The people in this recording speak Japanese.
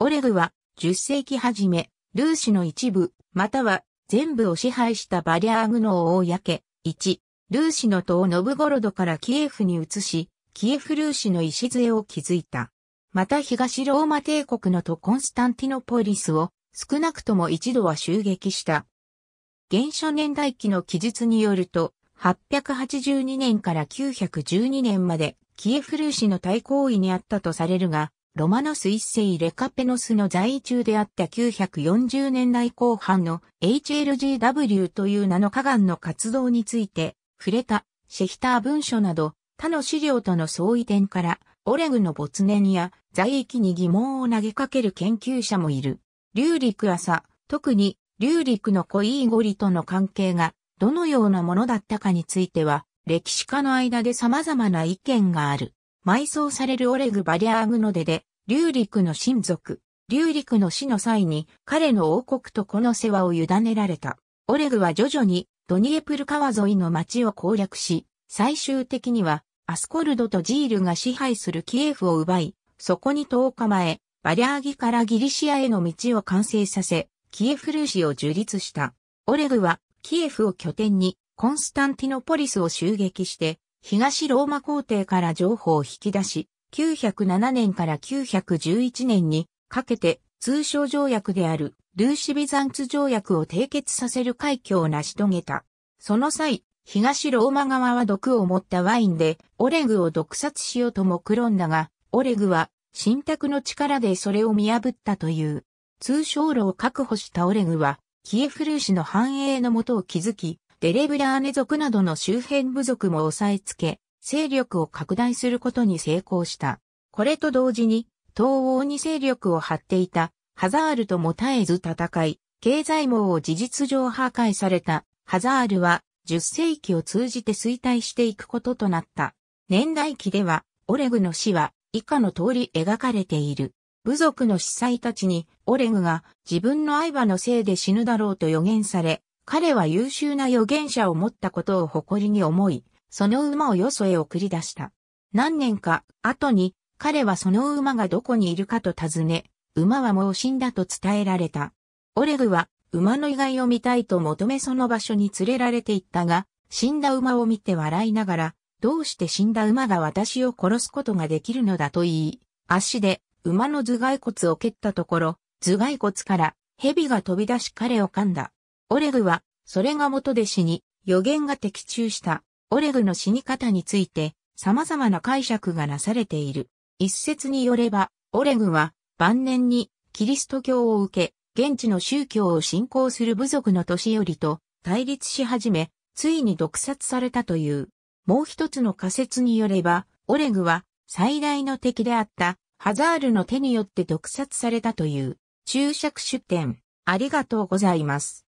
オレグは10世紀初め、ルーシの一部、または全部を支配したバリアーグの大を焼け、1、ルーシの塔ノブゴロドからキエフに移し、キエフルーシの礎を築いた。また東ローマ帝国の都コンスタンティノポリスを少なくとも一度は襲撃した。現初年代記の記述によると、882年から912年までキエフルーシの対抗位にあったとされるが、ロマノス一世レカペノスの在位中であった940年代後半の HLGW という名の河岸の活動について触れたシェヒター文書など他の資料との相違点からオレグの没年や在域に疑問を投げかける研究者もいる。リューリク朝、特にリューリクのコイーゴリとの関係がどのようなものだったかについては歴史家の間で様々な意見がある。埋葬されるオレグ・バリャーグの出で、リ陸の親族、リ陸の死の際に彼の王国とこの世話を委ねられた。オレグは徐々にドニエプル川沿いの町を攻略し、最終的にはアスコルドとジールが支配するキエフを奪い、そこに10日前、バリャーギからギリシアへの道を完成させ、キエフルーシを樹立した。オレグはキエフを拠点にコンスタンティノポリスを襲撃して、東ローマ皇帝から情報を引き出し、907年から911年にかけて通商条約であるルーシビザンツ条約を締結させる快挙を成し遂げた。その際、東ローマ側は毒を持ったワインでオレグを毒殺しようとも苦論んだが、オレグは信託の力でそれを見破ったという。通商路を確保したオレグは、キエフルーシの繁栄のもとを築き、デレブラーネ族などの周辺部族も抑えつけ、勢力を拡大することに成功した。これと同時に、東欧に勢力を張っていた、ハザールとも絶えず戦い、経済網を事実上破壊された、ハザールは、10世紀を通じて衰退していくこととなった。年代記では、オレグの死は、以下の通り描かれている。部族の司祭たちに、オレグが自分の愛馬のせいで死ぬだろうと予言され、彼は優秀な預言者を持ったことを誇りに思い、その馬をよそへ送り出した。何年か後に彼はその馬がどこにいるかと尋ね、馬はもう死んだと伝えられた。オレグは馬の遺骸を見たいと求めその場所に連れられて行ったが、死んだ馬を見て笑いながら、どうして死んだ馬が私を殺すことができるのだと言い、足で馬の頭蓋骨を蹴ったところ、頭蓋骨から蛇が飛び出し彼を噛んだ。オレグは、それが元で死に、予言が的中した、オレグの死に方について、様々な解釈がなされている。一説によれば、オレグは、晩年に、キリスト教を受け、現地の宗教を信仰する部族の年寄りと対立し始め、ついに毒殺されたという。もう一つの仮説によれば、オレグは最大の敵であったハザールの手によって毒殺されたという注釈出典。ありがとうございます。